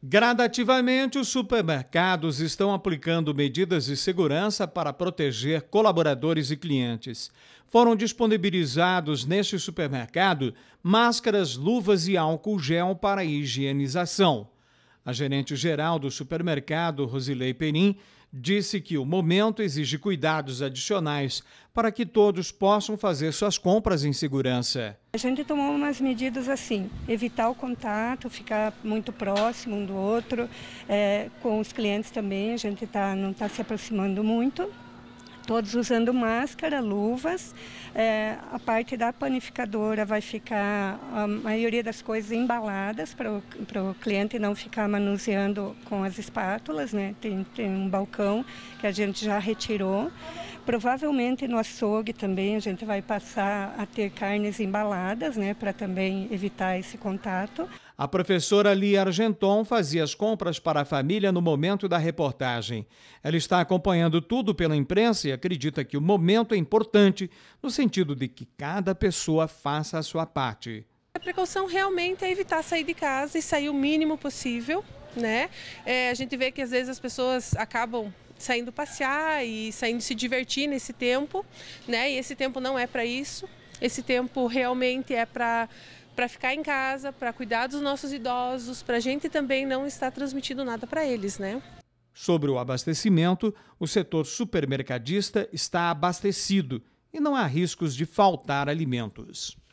Gradativamente, os supermercados estão aplicando medidas de segurança para proteger colaboradores e clientes. Foram disponibilizados neste supermercado máscaras, luvas e álcool gel para higienização. A gerente geral do supermercado, Rosilei Perim, disse que o momento exige cuidados adicionais para que todos possam fazer suas compras em segurança. A gente tomou umas medidas assim, evitar o contato, ficar muito próximo um do outro, é, com os clientes também, a gente tá, não está se aproximando muito, todos usando máscara, luvas. É, a parte da panificadora vai ficar a maioria das coisas embaladas para o cliente não ficar manuseando com as espátulas, né? Tem, tem um balcão que a gente já retirou. Provavelmente no açougue também a gente vai passar a ter carnes embaladas, né, para também evitar esse contato. A professora Lia Argenton fazia as compras para a família no momento da reportagem. Ela está acompanhando tudo pela imprensa e acredita que o momento é importante no sentido de que cada pessoa faça a sua parte. A precaução realmente é evitar sair de casa e sair o mínimo possível, né? É, a gente vê que às vezes as pessoas acabam saindo passear e saindo se divertir nesse tempo, né? E esse tempo não é para isso. Esse tempo realmente é para para ficar em casa, para cuidar dos nossos idosos, para a gente também não estar transmitindo nada para eles, né? Sobre o abastecimento, o setor supermercadista está abastecido e não há riscos de faltar alimentos.